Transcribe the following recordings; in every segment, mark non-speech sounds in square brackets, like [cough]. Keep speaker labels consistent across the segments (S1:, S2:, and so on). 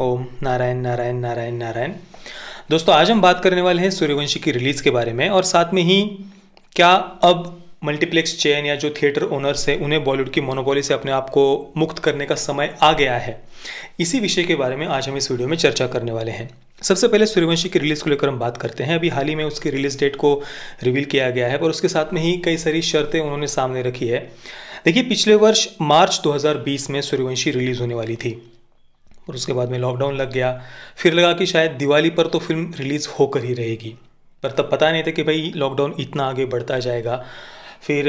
S1: ओम नारायण नारायण नारायण नारायण दोस्तों आज हम बात करने वाले हैं सूर्यवंशी की रिलीज़ के बारे में और साथ में ही क्या अब मल्टीप्लेक्स चेन या जो थिएटर ओनर्स हैं उन्हें बॉलीवुड की मोनोपोली से अपने आप को मुक्त करने का समय आ गया है इसी विषय के बारे में आज हम इस वीडियो में चर्चा करने वाले हैं सबसे पहले सूर्यवंशी की रिलीज़ को लेकर हम बात करते हैं अभी हाल ही में उसकी रिलीज़ डेट को रिवील किया गया है पर उसके साथ में ही कई सारी शर्तें उन्होंने सामने रखी है देखिए पिछले वर्ष मार्च 2020 में सूर्यवंशी रिलीज़ होने वाली थी और उसके बाद में लॉकडाउन लग गया फिर लगा कि शायद दिवाली पर तो फिल्म रिलीज़ होकर ही रहेगी पर तब पता नहीं था कि भाई लॉकडाउन इतना आगे बढ़ता जाएगा फिर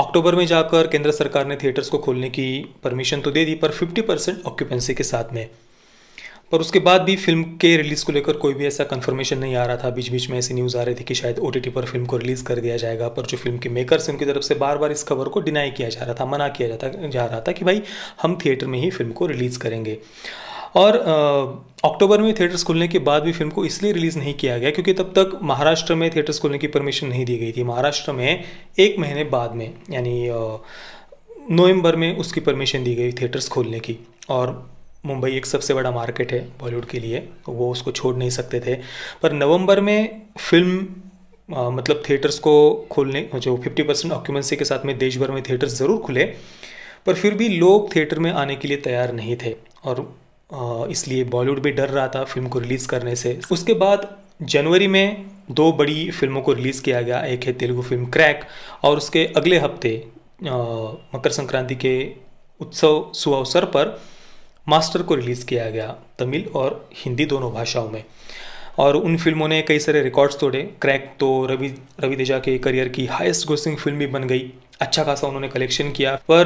S1: अक्टूबर में जाकर केंद्र सरकार ने थिएटर्स को खोलने की परमिशन तो दे दी पर 50 परसेंट ऑक्यूपेंसी के साथ में और उसके बाद भी फिल्म के रिलीज़ को लेकर कोई भी ऐसा कन्फर्मेशन नहीं आ रहा था बीच बीच में ऐसी न्यूज़ आ रही थी कि शायद ओ पर फिल्म को रिलीज़ कर दिया जाएगा पर जो फिल्म के मेकर्स उनकी तरफ से बार बार इस खबर को डिनाई किया जा रहा था मना किया जाता जा रहा था कि भाई हम थिएटर में ही फिल्म को रिलीज़ करेंगे और अक्टूबर में थिएटर्स खुलने के बाद भी फिल्म को इसलिए रिलीज़ नहीं किया गया क्योंकि तब तक महाराष्ट्र में थिएटर्स खुलने की परमिशन नहीं दी गई थी महाराष्ट्र में एक महीने बाद में यानी नवंबर में उसकी परमिशन दी गई थिएटर्स खोलने की और मुंबई एक सबसे बड़ा मार्केट है बॉलीवुड के लिए तो वो उसको छोड़ नहीं सकते थे पर नवंबर में फिल्म आ, मतलब थिएटर्स को खोलने जो 50 परसेंट ऑक्यूमेंसी के साथ में देश भर में थिएटर्स ज़रूर खुले पर फिर भी लोग थिएटर में आने के लिए तैयार नहीं थे और आ, इसलिए बॉलीवुड भी डर रहा था फिल्म को रिलीज़ करने से उसके बाद जनवरी में दो बड़ी फिल्मों को रिलीज़ किया गया एक है तेलुगु फिल्म क्रैक और उसके अगले हफ्ते आ, मकर संक्रांति के उत्सव सुअवसर पर मास्टर को रिलीज़ किया गया तमिल और हिंदी दोनों भाषाओं में और उन फिल्मों ने कई सारे रिकॉर्ड्स तोड़े क्रैक तो रवि रवि तेजा के करियर की हाईएस्ट ग्रोसिंग फिल्म भी बन गई अच्छा खासा उन्होंने कलेक्शन किया पर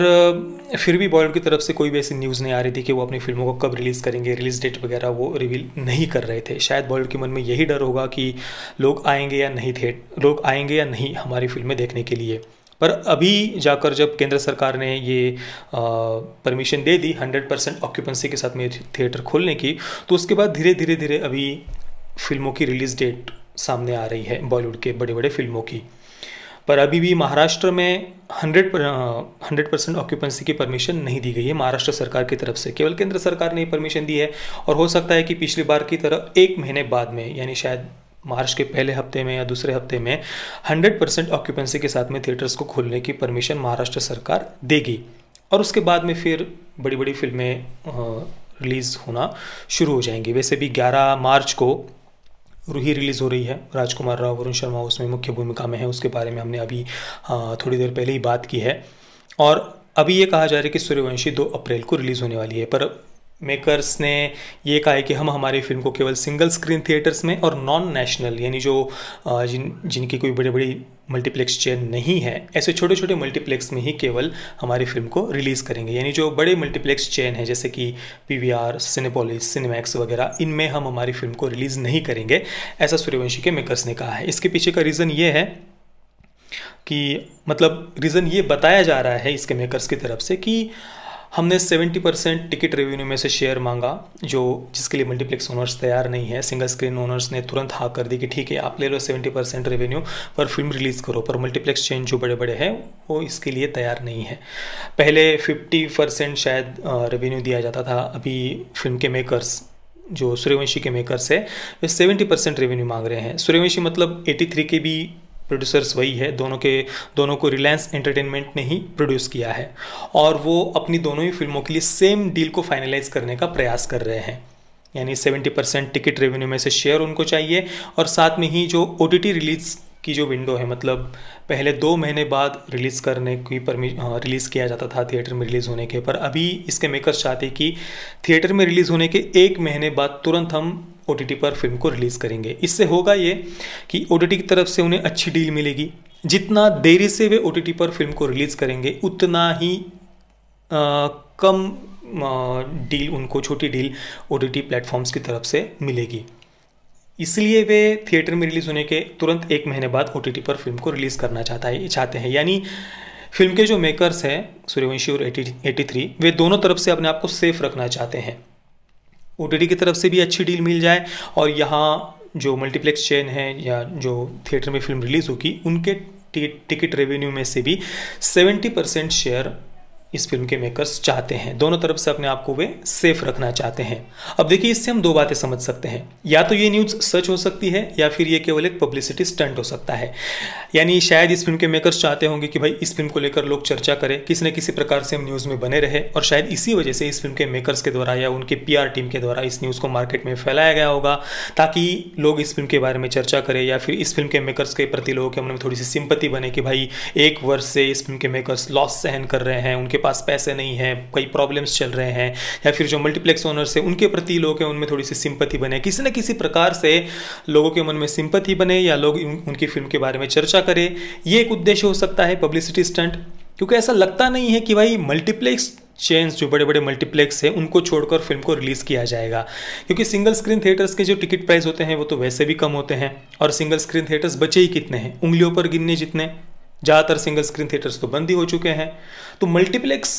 S1: फिर भी बॉलीवुड की तरफ से कोई भी ऐसी न्यूज़ नहीं आ रही थी कि वो अपनी फिल्मों को कब रिलीज़ करेंगे रिलीज़ डेट वगैरह वो रिवील नहीं कर रहे थे शायद बॉलीवुड के मन में यही डर होगा कि लोग आएंगे या नहीं थे लोग आएंगे या नहीं हमारी फिल्में देखने के लिए पर अभी जाकर जब केंद्र सरकार ने ये परमिशन दे दी 100 परसेंट ऑक्यूपेंसी के साथ में थिएटर खोलने की तो उसके बाद धीरे धीरे धीरे अभी फिल्मों की रिलीज़ डेट सामने आ रही है बॉलीवुड के बड़े बड़े फिल्मों की पर अभी भी महाराष्ट्र में हंड्रेड हंड्रेड परसेंट ऑक्यूपेंसी की परमिशन नहीं दी गई है महाराष्ट्र सरकार की तरफ से केवल केंद्र सरकार ने परमिशन दी है और हो सकता है कि पिछली बार की तरह एक महीने बाद में यानी शायद मार्च के पहले हफ्ते में या दूसरे हफ्ते में 100 परसेंट ऑक्यूपेंसी के साथ में थिएटर्स को खोलने की परमिशन महाराष्ट्र सरकार देगी और उसके बाद में फिर बड़ी बड़ी फिल्में रिलीज़ होना शुरू हो जाएंगी वैसे भी 11 मार्च को रूही रिलीज़ हो रही है राजकुमार राव वरुण शर्मा उसमें मुख्य भूमिका में है उसके बारे में हमने अभी थोड़ी देर पहले ही बात की है और अभी ये कहा जा रहा है कि सूर्यवंशी दो अप्रैल को रिलीज़ होने वाली है पर मेकर्स ने ये कहा है कि हम हमारी फिल्म को केवल सिंगल स्क्रीन थिएटर्स में और नॉन नेशनल यानी जो जिन जिनकी कोई बड़ी बड़ी मल्टीप्लेक्स चेन नहीं है ऐसे छोटे छोटे मल्टीप्लेक्स में ही केवल हमारी फिल्म को रिलीज़ करेंगे यानी जो बड़े मल्टीप्लेक्स चेन है जैसे कि P V R Cinepolis Cinemax वगैरह इनमें हम हमारी फिल्म को रिलीज़ नहीं करेंगे ऐसा सूर्यवंशी के मेकर्स ने कहा है इसके पीछे का रीज़न ये है कि मतलब रीज़न ये बताया जा रहा है इसके मेकर्स की तरफ से कि हमने 70 परसेंट टिकट रेवेन्यू में से शेयर मांगा जो जिसके लिए मल्टीप्लेक्स ओनर्स तैयार नहीं है सिंगल स्क्रीन ओनर्स ने तुरंत हाँ कर दी कि ठीक है आप ले लो 70 परसेंट रेवेन्यू पर फिल्म रिलीज़ करो पर मल्टीप्लेक्स चेन जो बड़े बड़े हैं वो इसके लिए तैयार नहीं है पहले 50 परसेंट शायद रेवेन्यू दिया जाता था अभी फिल्म के मेकर्स जो सूर्यवंशी के मेकर्स है वे सेवेंटी परसेंट रेवेन्यू मांग रहे हैं सूर्यवंशी मतलब एटी थ्री के भी प्रोड्यूसर्स वही है दोनों के दोनों को रिलायंस एंटरटेनमेंट ने ही प्रोड्यूस किया है और वो अपनी दोनों ही फिल्मों के लिए सेम डील को फाइनलाइज करने का प्रयास कर रहे हैं यानी 70 परसेंट टिकट रेवेन्यू में से शेयर उनको चाहिए और साथ में ही जो ओ रिलीज की जो विंडो है मतलब पहले दो महीने बाद रिलीज़ करने की परमि रिलीज़ किया जाता था थिएटर में रिलीज़ होने के पर अभी इसके मेकर्स चाहते कि थिएटर में रिलीज़ होने के एक महीने बाद तुरंत हम ओ पर फिल्म को रिलीज़ करेंगे इससे होगा ये कि ओ की तरफ से उन्हें अच्छी डील मिलेगी जितना देरी से वे ओ पर फिल्म को रिलीज़ करेंगे उतना ही आ, कम डील उनको छोटी डील ओ टी प्लेटफॉर्म्स की तरफ से मिलेगी इसलिए वे थिएटर में रिलीज़ होने के तुरंत एक महीने बाद ओ पर फिल्म को रिलीज़ करना चाहता है चाहते हैं यानी फिल्म के जो मेकर्स हैं सूर्यवंशी और एटी थ्री वे दोनों तरफ से अपने आप को सेफ रखना चाहते हैं ओ की तरफ से भी अच्छी डील मिल जाए और यहाँ जो मल्टीप्लेक्स चेन है या जो थिएटर में फिल्म रिलीज़ होगी उनके टिकट रेवेन्यू में से भी 70 परसेंट शेयर इस फिल्म के मेकर्स चाहते हैं दोनों तरफ से अपने आप को वे सेफ रखना चाहते हैं अब देखिए इससे हम दो बातें समझ सकते हैं या तो ये न्यूज़ सच हो सकती है या फिर ये केवल एक पब्लिसिटी स्टंट हो सकता है यानी शायद इस फिल्म के मेकर्स चाहते होंगे कि भाई इस फिल्म को लेकर लोग चर्चा करें किसी न किसी प्रकार से हम न्यूज़ में बने रहे और शायद इसी वजह से इस फिल्म के मेकर्स के द्वारा या उनके पी टीम के द्वारा इस न्यूज़ को मार्केट में फैलाया गया होगा ताकि लोग इस फिल्म के बारे में चर्चा करें या फिर इस फिल्म के मेकर्स के प्रति लोगों के मन में थोड़ी सी सिंपत्ति बने कि भाई एक वर्ष से इस फिल्म के मेकर्स लॉस सहन कर रहे हैं उनके उनके पास पैसे नहीं हैं कई प्रॉब्लम्स चल रहे हैं या फिर जो मल्टीप्लेक्स ओनर्स हैं उनके प्रति लोग हैं उनमें थोड़ी सी सिंपति बने किसी न किसी प्रकार से लोगों के मन में सिंपति बने या लोग उनकी फिल्म के बारे में चर्चा करें ये एक उद्देश्य हो सकता है पब्लिसिटी स्टंट क्योंकि ऐसा लगता नहीं है कि भाई मल्टीप्लेक्स चेंज जो बड़े बड़े मल्टीप्लेक्स हैं उनको छोड़कर फिल्म को रिलीज़ किया जाएगा क्योंकि सिंगल स्क्रीन थिएटर्स के जो टिकट प्राइस होते हैं वो तो वैसे भी कम होते हैं और सिंगल स्क्रीन थिएटर्स बचे ही कितने हैं उंगलियों पर गिनने जितने ज़्यादातर सिंगल स्क्रीन थिएटर्स तो बंद ही हो चुके हैं तो मल्टीप्लेक्स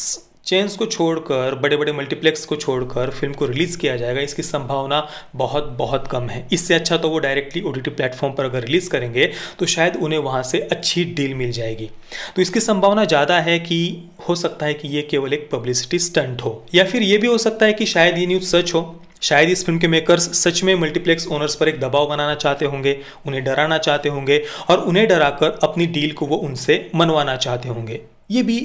S1: चेंस को छोड़कर बड़े बड़े मल्टीप्लेक्स को छोड़कर फिल्म को रिलीज़ किया जाएगा इसकी संभावना बहुत बहुत कम है इससे अच्छा तो वो डायरेक्टली ओ टी प्लेटफॉर्म पर अगर रिलीज़ करेंगे तो शायद उन्हें वहाँ से अच्छी डील मिल जाएगी तो इसकी संभावना ज़्यादा है कि हो सकता है कि ये केवल एक पब्लिसिटी स्टंट हो या फिर ये भी हो सकता है कि शायद ये न्यूज़ सच हो शायद इस फिल्म के मेकर्स सच में मल्टीप्लेक्स ओनर्स पर एक दबाव बनाना चाहते होंगे उन्हें डराना चाहते होंगे और उन्हें डराकर अपनी डील को वो उनसे मनवाना चाहते होंगे ये भी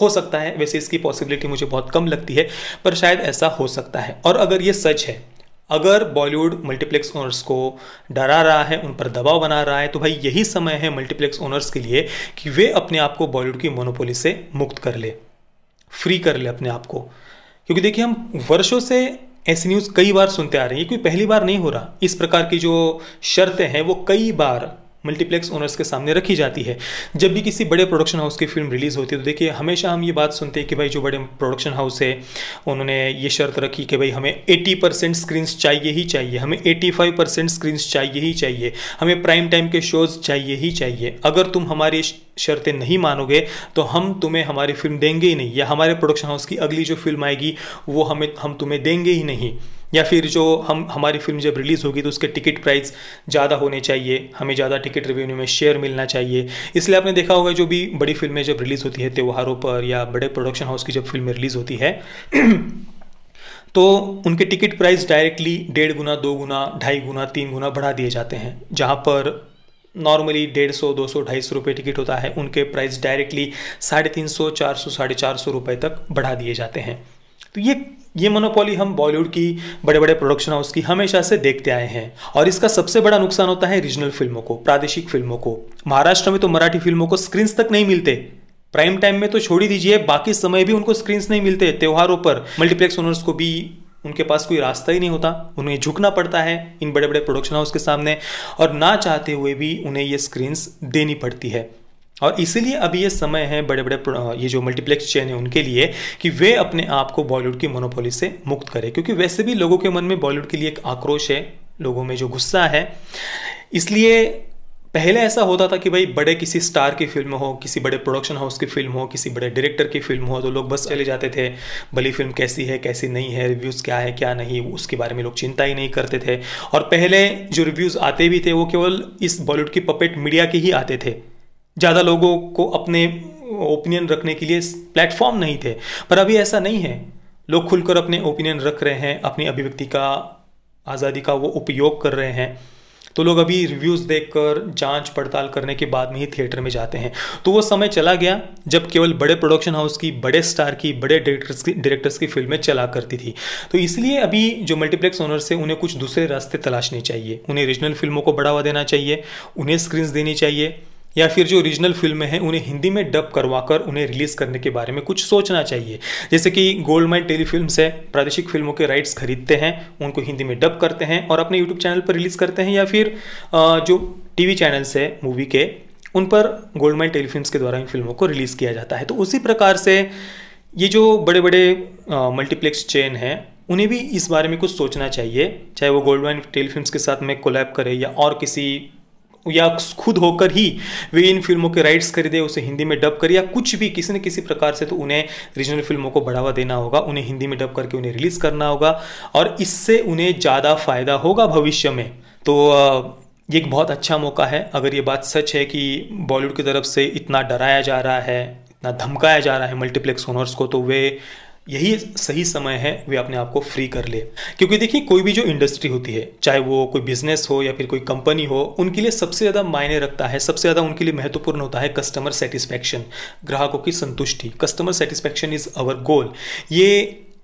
S1: हो सकता है वैसे इसकी पॉसिबिलिटी मुझे बहुत कम लगती है पर शायद ऐसा हो सकता है और अगर ये सच है अगर बॉलीवुड मल्टीप्लेक्स ओनर्स को डरा रहा है उन पर दबाव बना रहा है तो भाई यही समय है मल्टीप्लेक्स ओनर्स के लिए कि वे अपने आप को बॉलीवुड की मोनोपोली से मुक्त कर ले फ्री कर ले अपने आप को क्योंकि देखिए हम वर्षों से ऐसी न्यूज़ कई बार सुनते आ हैं ये क्योंकि पहली बार नहीं हो रहा इस प्रकार की जो शर्तें हैं वो कई बार मल्टीप्लेक्स ओनर्स के सामने रखी जाती है जब भी किसी बड़े प्रोडक्शन हाउस की फिल्म रिलीज़ होती है तो देखिए हमेशा हम ये बात सुनते हैं कि भाई जो बड़े प्रोडक्शन हाउस है उन्होंने ये शर्त रखी कि भाई हमें 80 परसेंट स्क्रीन्स चाहिए ही चाहिए हमें 85 परसेंट स्क्रीन्स चाहिए ही चाहिए हमें प्राइम टाइम के शोज़ चाहिए ही चाहिए अगर तुम हमारे शर्तें नहीं मानोगे तो हम तुम्हें हमारी फिल्म देंगे ही नहीं या हमारे प्रोडक्शन हाउस की अगली जो फिल्म आएगी वो हमें हम तुम्हें देंगे ही नहीं या फिर जो हम हमारी फिल्म जब रिलीज़ होगी तो उसके टिकट प्राइस ज़्यादा होने चाहिए हमें ज़्यादा टिकट रिवेन्यू में शेयर मिलना चाहिए इसलिए आपने देखा होगा जो भी बड़ी फिल्में जब रिलीज़ होती है त्यौहारों पर या बड़े प्रोडक्शन हाउस की जब फिल्में रिलीज़ होती है [clears throat] तो उनके टिकट प्राइस डायरेक्टली डेढ़ गुना दो गुना ढाई गुना तीन गुना बढ़ा दिए जाते हैं जहाँ पर नॉर्मली डेढ़ सौ दो सौ ढाई सौ रुपये टिकट होता है उनके प्राइस डायरेक्टली साढ़े तीन सौ चार सौ साढ़े चार सौ रुपये तक बढ़ा दिए जाते हैं तो ये ये मोनोपोली हम बॉलीवुड की बड़े बड़े प्रोडक्शन हाउस की हमेशा से देखते आए हैं और इसका सबसे बड़ा नुकसान होता है रीजनल फिल्मों को प्रादेशिक फिल्मों को महाराष्ट्र में तो मराठी फिल्मों को स्क्रीन्स तक नहीं मिलते प्राइम टाइम में तो छोड़ ही दीजिए बाकी समय भी उनको स्क्रीन्स नहीं मिलते त्योहारों पर मल्टीप्लेक्स ओनर्स को भी उनके पास कोई रास्ता ही नहीं होता उन्हें झुकना पड़ता है इन बड़े बड़े प्रोडक्शन हाउस के सामने और ना चाहते हुए भी उन्हें ये स्क्रीन्स देनी पड़ती है और इसीलिए अभी ये समय है बड़े बड़े ये जो मल्टीप्लेक्स चैन है उनके लिए कि वे अपने आप को बॉलीवुड की मोनोपोली से मुक्त करें क्योंकि वैसे भी लोगों के मन में बॉलीवुड के लिए एक आक्रोश है लोगों में जो गुस्सा है इसलिए पहले ऐसा होता था कि भाई बड़े किसी स्टार की फिल्म हो किसी बड़े प्रोडक्शन हाउस की फिल्म हो किसी बड़े डायरेक्टर की फिल्म हो तो लोग बस चले जाते थे भली फिल्म कैसी है कैसी नहीं है रिव्यूज़ क्या है क्या नहीं उसके बारे में लोग चिंता ही नहीं करते थे और पहले जो रिव्यूज़ आते भी थे वो केवल इस बॉलीवुड की पपेट मीडिया के ही आते थे ज़्यादा लोगों को अपने ओपिनियन रखने के लिए प्लेटफॉर्म नहीं थे पर अभी ऐसा नहीं है लोग खुलकर अपने ओपिनियन रख रहे हैं अपनी अभिव्यक्ति का आज़ादी का वो उपयोग कर रहे हैं तो लोग अभी रिव्यूज़ देखकर जांच पड़ताल करने के बाद में ही थिएटर में जाते हैं तो वो समय चला गया जब केवल बड़े प्रोडक्शन हाउस की बड़े स्टार की बड़े डायरेक्टर्स की डायरेक्टर्स की फिल्में चला करती थी तो इसलिए अभी जो मल्टीप्लेक्स ओनर्स है उन्हें कुछ दूसरे रास्ते तलाशने चाहिए उन्हें रीजनल फिल्मों को बढ़ावा देना चाहिए उन्हें स्क्रीन्स देनी चाहिए या फिर जो ओरिजिनल फिल्में हैं उन्हें हिंदी में डब करवाकर उन्हें रिलीज़ करने के बारे में कुछ सोचना चाहिए जैसे कि गोल्ड माइन टेलीफिल्म है प्रादेशिक फिल्मों के राइट्स खरीदते हैं उनको हिंदी में डब करते हैं और अपने यूट्यूब चैनल पर रिलीज़ करते हैं या फिर जो टीवी चैनल्स है मूवी के उन पर गोल्ड माइन टेलीफिल्म के द्वारा इन फिल्मों को रिलीज़ किया जाता है तो उसी प्रकार से ये जो बड़े बड़े मल्टीप्लेक्स चेन हैं उन्हें भी इस बारे में कुछ सोचना चाहिए चाहे वो गोल्ड माइन टेलीफिल्म के साथ में कोलैब करे या और किसी या खुद होकर ही वे इन फिल्मों के राइट्स खरीदे उसे हिंदी में डब कर या कुछ भी किसी न किसी प्रकार से तो उन्हें रीजनल फिल्मों को बढ़ावा देना होगा उन्हें हिंदी में डब करके उन्हें रिलीज़ करना होगा और इससे उन्हें ज़्यादा फ़ायदा होगा भविष्य में तो ये एक बहुत अच्छा मौका है अगर ये बात सच है कि बॉलीवुड की तरफ से इतना डराया जा रहा है इतना धमकाया जा रहा है मल्टीप्लेक्स ओनर्स को तो वे यही सही समय है वे अपने आप को फ्री कर ले क्योंकि देखिए कोई भी जो इंडस्ट्री होती है चाहे वो कोई बिजनेस हो या फिर कोई कंपनी हो उनके लिए सबसे ज़्यादा मायने रखता है सबसे ज़्यादा उनके लिए महत्वपूर्ण होता है कस्टमर सेटिस्फैक्शन ग्राहकों की संतुष्टि customer satisfaction is our goal ये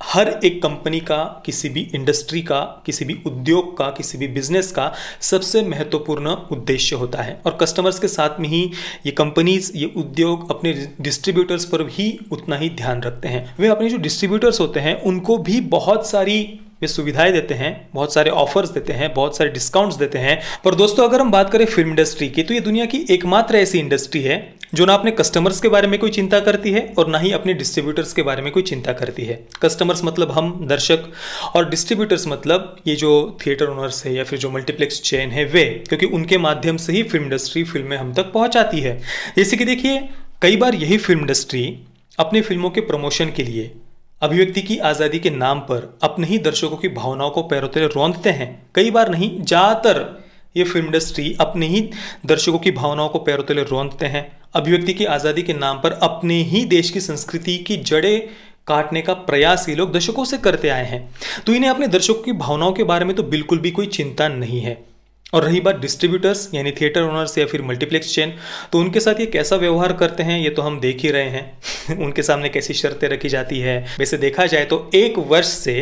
S1: हर एक कंपनी का किसी भी इंडस्ट्री का किसी भी उद्योग का किसी भी बिजनेस का सबसे महत्वपूर्ण उद्देश्य होता है और कस्टमर्स के साथ में ही ये कंपनीज ये उद्योग अपने डिस्ट्रीब्यूटर्स पर भी उतना ही ध्यान रखते हैं वे अपने जो डिस्ट्रीब्यूटर्स होते हैं उनको भी बहुत सारी वे सुविधाएं देते हैं बहुत सारे ऑफर्स देते हैं बहुत सारे डिस्काउंट्स देते हैं पर दोस्तों अगर हम बात करें फिल्म इंडस्ट्री की तो ये दुनिया की एकमात्र ऐसी इंडस्ट्री है जो ना अपने कस्टमर्स के बारे में कोई चिंता करती है और ना ही अपने डिस्ट्रीब्यूटर्स के बारे में कोई चिंता करती है कस्टमर्स मतलब हम दर्शक और डिस्ट्रीब्यूटर्स मतलब ये जो थिएटर ओनर्स है या फिर जो मल्टीप्लेक्स चेन है वे क्योंकि उनके माध्यम से ही फिल्म इंडस्ट्री फिल्में हम तक पहुंचाती है जैसे कि देखिए कई बार यही फिल्म इंडस्ट्री अपनी फिल्मों के प्रमोशन के लिए अभिव्यक्ति की आज़ादी के नाम पर अपने ही दर्शकों की भावनाओं को पैरोते रौंदते हैं कई बार नहीं ज़्यादातर ये फिल्म इंडस्ट्री अपने ही दर्शकों की भावनाओं को पैरों तले रौंदते हैं अभिव्यक्ति की आज़ादी के नाम पर अपने ही देश की संस्कृति की जड़ें काटने का प्रयास ये लोग दशकों से करते आए हैं तो इन्हें अपने दर्शकों की भावनाओं के बारे में तो बिल्कुल भी कोई चिंता नहीं है और रही बात डिस्ट्रीब्यूटर्स यानी थिएटर ओनर्स या फिर मल्टीप्लेक्स चेन तो उनके साथ ये कैसा व्यवहार करते हैं ये तो हम देख ही रहे हैं [laughs] उनके सामने कैसी शर्तें रखी जाती है वैसे देखा जाए तो एक वर्ष से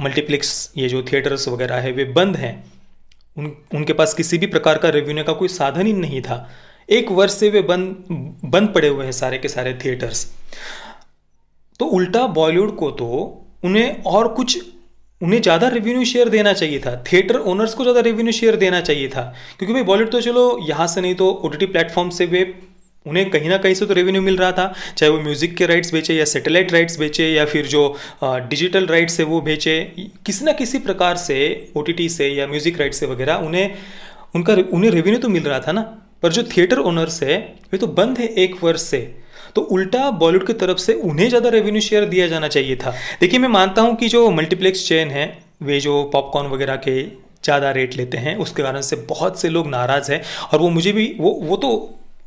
S1: मल्टीप्लेक्स ये जो थिएटर्स वगैरह है वे बंद हैं उन उनके पास किसी भी प्रकार का रेवेन्यू का कोई साधन ही नहीं था एक वर्ष से वे बंद बंद पड़े हुए हैं सारे के सारे थिएटर्स तो उल्टा बॉलीवुड को तो उन्हें और कुछ उन्हें ज़्यादा रेवेन्यू शेयर देना चाहिए था थिएटर ओनर्स को ज़्यादा रेवेन्यू शेयर देना चाहिए था क्योंकि भाई बॉलीवुड तो चलो यहाँ से नहीं तो ओ टी प्लेटफॉर्म से वे उन्हें कहीं ना कहीं से तो रेवेन्यू मिल रहा था चाहे वो म्यूज़िक के राइट्स बेचे या सैटेलाइट राइट्स बेचे या फिर जो डिजिटल राइट्स है वो बेचे किसी ना किसी प्रकार से ओ से या म्यूज़िक राइट्स से वगैरह उन्हें उनका उन्हें रेवेन्यू तो मिल रहा था ना पर जो थिएटर ओनर्स है वे तो बंद है एक वर्ष से तो उल्टा बॉलीवुड की तरफ से उन्हें ज़्यादा रेवेन्यू शेयर दिया जाना चाहिए था देखिए मैं मानता हूँ कि जो मल्टीप्लेक्स चेन है वे जो पॉपकॉर्न वगैरह के ज़्यादा रेट लेते हैं उसके कारण से बहुत से लोग नाराज़ हैं और वो मुझे भी वो वो तो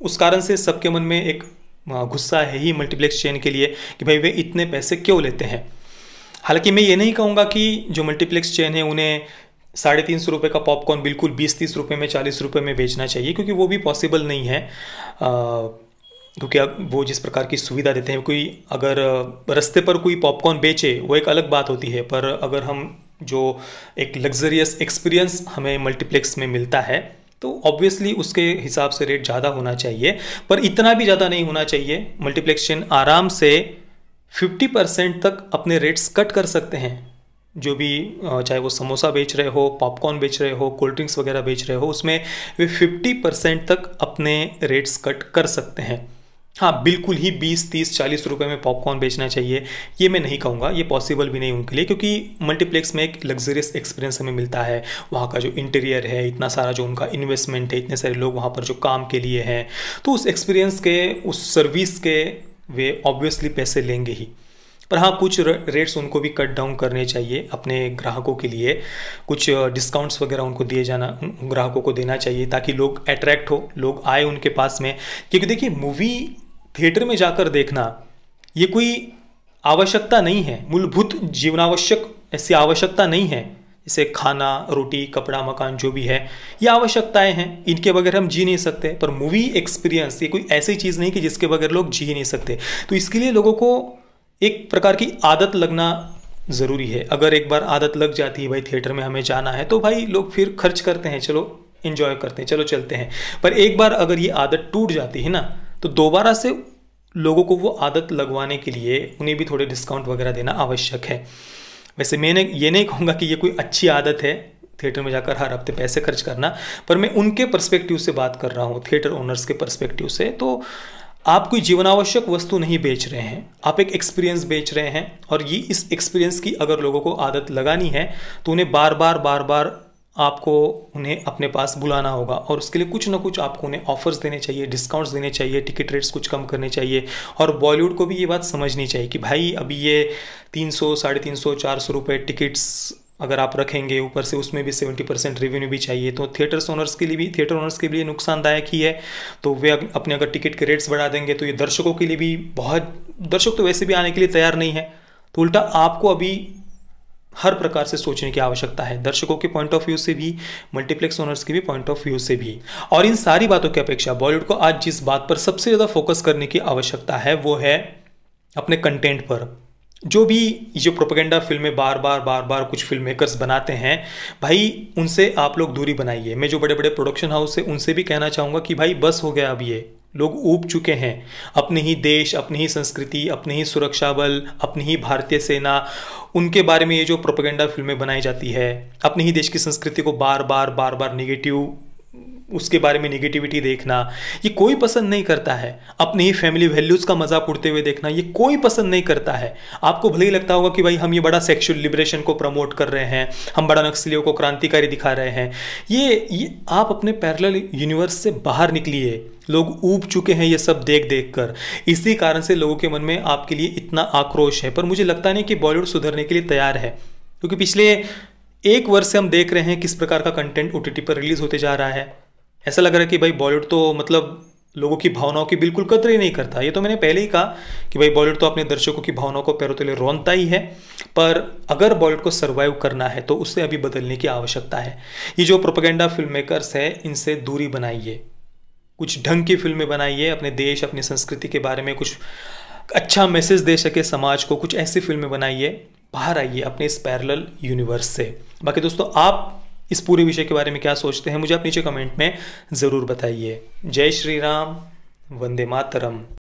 S1: उस कारण से सबके मन में एक गुस्सा है ही मल्टीप्लेक्स चेन के लिए कि भाई वे इतने पैसे क्यों लेते हैं हालांकि मैं ये नहीं कहूँगा कि जो मल्टीप्लेक्स चेन है उन्हें साढ़े तीन सौ रुपये का पॉपकॉर्न बिल्कुल बीस तीस रुपये में चालीस रुपये में बेचना चाहिए क्योंकि वो भी पॉसिबल नहीं है आ, तो क्योंकि अब वो जिस प्रकार की सुविधा देते हैं कोई अगर रस्ते पर कोई पॉपकॉर्न बेचे वो एक अलग बात होती है पर अगर हम जो एक लग्जरियस एक्सपीरियंस हमें मल्टीप्लेक्स में मिलता है तो ऑब्वियसली उसके हिसाब से रेट ज़्यादा होना चाहिए पर इतना भी ज़्यादा नहीं होना चाहिए मल्टीप्लेक्स चेन आराम से 50 परसेंट तक अपने रेट्स कट कर सकते हैं जो भी चाहे वो समोसा बेच रहे हो पॉपकॉर्न बेच रहे हो कोल्ड ड्रिंक्स वगैरह बेच रहे हो उसमें वे 50 परसेंट तक अपने रेट्स कट कर सकते हैं हाँ बिल्कुल ही बीस तीस चालीस रुपए में पॉपकॉर्न बेचना चाहिए ये मैं नहीं कहूँगा ये पॉसिबल भी नहीं उनके लिए क्योंकि मल्टीप्लेक्स में एक लग्जरियस एक्सपीरियंस हमें मिलता है वहाँ का जो इंटीरियर है इतना सारा जो उनका इन्वेस्टमेंट है इतने सारे लोग वहाँ पर जो काम के लिए हैं तो उस एक्सपीरियंस के उस सर्विस के वे ऑब्वियसली पैसे लेंगे ही पर हाँ कुछ रेट्स उनको भी कट डाउन करने चाहिए अपने ग्राहकों के लिए कुछ डिस्काउंट्स वगैरह उनको दिए जाना ग्राहकों को देना चाहिए ताकि लोग अट्रैक्ट हो लोग आए उनके पास में क्योंकि देखिए मूवी थिएटर में जाकर देखना ये कोई आवश्यकता नहीं है मूलभूत जीवनावश्यक ऐसी आवश्यकता नहीं है जैसे खाना रोटी कपड़ा मकान जो भी है ये आवश्यकताएं हैं इनके बगैर हम जी नहीं सकते पर मूवी एक्सपीरियंस ये कोई ऐसी चीज़ नहीं कि जिसके बगैर लोग जी ही नहीं सकते तो इसके लिए लोगों को एक प्रकार की आदत लगना ज़रूरी है अगर एक बार आदत लग जाती है भाई थिएटर में हमें जाना है तो भाई लोग फिर खर्च करते हैं चलो इन्जॉय करते हैं चलो चलते हैं पर एक बार अगर ये आदत टूट जाती है ना तो दोबारा से लोगों को वो आदत लगवाने के लिए उन्हें भी थोड़े डिस्काउंट वगैरह देना आवश्यक है वैसे मैंने ये नहीं कहूँगा कि ये कोई अच्छी आदत है थिएटर में जाकर हर हफ्ते पैसे खर्च करना पर मैं उनके पर्सपेक्टिव से बात कर रहा हूँ थिएटर ओनर्स के पर्सपेक्टिव से तो आप कोई जीवनावश्यक वस्तु नहीं बेच रहे हैं आप एक एक्सपीरियंस बेच रहे हैं और ये इस एक्सपीरियंस की अगर लोगों को आदत लगानी है तो उन्हें बार बार बार बार आपको उन्हें अपने पास बुलाना होगा और उसके लिए कुछ ना कुछ आपको उन्हें ऑफर्स देने चाहिए डिस्काउंट्स देने चाहिए टिकट रेट्स कुछ कम करने चाहिए और बॉलीवुड को भी ये बात समझनी चाहिए कि भाई अभी ये तीन सौ साढ़े तीन सौ चार सौ रुपये टिकट्स अगर आप रखेंगे ऊपर से उसमें भी सेवेंटी परसेंट रेवेन्यू भी चाहिए तो थिएटर्स ओनर्स के लिए भी थिएटर ओनर्स के लिए नुकसानदायक ही है तो वे अपने अगर टिकट के रेट्स बढ़ा देंगे तो ये दर्शकों के लिए भी बहुत दर्शक तो वैसे भी आने के लिए तैयार नहीं है तो उल्टा आपको अभी हर प्रकार से सोचने की आवश्यकता है दर्शकों के पॉइंट ऑफ व्यू से भी मल्टीप्लेक्स ओनर्स के भी पॉइंट ऑफ व्यू से भी और इन सारी बातों की अपेक्षा बॉलीवुड को आज जिस बात पर सबसे ज़्यादा फोकस करने की आवश्यकता है वो है अपने कंटेंट पर जो भी ये प्रोपेगेंडा फिल्में बार बार बार बार कुछ फिल्म मेकर्स बनाते हैं भाई उनसे आप लोग दूरी बनाइए मैं जो बड़े बड़े प्रोडक्शन हाउस है उनसे भी कहना चाहूँगा कि भाई बस हो गया अब ये लोग ऊब चुके हैं अपने ही देश अपनी ही संस्कृति अपने ही सुरक्षा बल अपनी ही भारतीय सेना उनके बारे में ये जो प्रोपेगेंडा फिल्में बनाई जाती है अपने ही देश की संस्कृति को बार बार बार बार निगेटिव उसके बारे में निगेटिविटी देखना ये कोई पसंद नहीं करता है अपनी ही फैमिली वैल्यूज़ का मजाक उड़ते हुए देखना ये कोई पसंद नहीं करता है आपको भले ही लगता होगा कि भाई हम ये बड़ा सेक्शुअल लिबरेशन को प्रमोट कर रहे हैं हम बड़ा नक्सलियों को क्रांतिकारी दिखा रहे हैं ये ये आप अपने पैरल यूनिवर्स से बाहर निकलिए लोग ऊब चुके हैं ये सब देख देख कर इसी कारण से लोगों के मन में आपके लिए इतना आक्रोश है पर मुझे लगता नहीं कि बॉलीवुड सुधरने के लिए तैयार है क्योंकि पिछले एक वर्ष से हम देख रहे हैं किस प्रकार का कंटेंट ओ पर रिलीज होते जा रहा है ऐसा लग रहा है कि भाई बॉलीवुड तो मतलब लोगों की भावनाओं की बिल्कुल कदर ही नहीं करता ये तो मैंने पहले ही कहा कि भाई बॉलीवुड तो अपने दर्शकों की भावनाओं को पैरों तले रोनता ही है पर अगर बॉलीवुड को सर्वाइव करना है तो उसे अभी बदलने की आवश्यकता है ये जो प्रोपेगेंडा फिल्म मेकर्स है इनसे दूरी बनाइए कुछ ढंग की फिल्में बनाइए अपने देश अपनी संस्कृति के बारे में कुछ अच्छा मैसेज दे सके समाज को कुछ ऐसी फिल्में बनाइए बाहर आइए अपने इस पैरल यूनिवर्स से बाकी दोस्तों आप इस पूरे विषय के बारे में क्या सोचते हैं मुझे आप नीचे कमेंट में ज़रूर बताइए जय श्री राम वंदे मातरम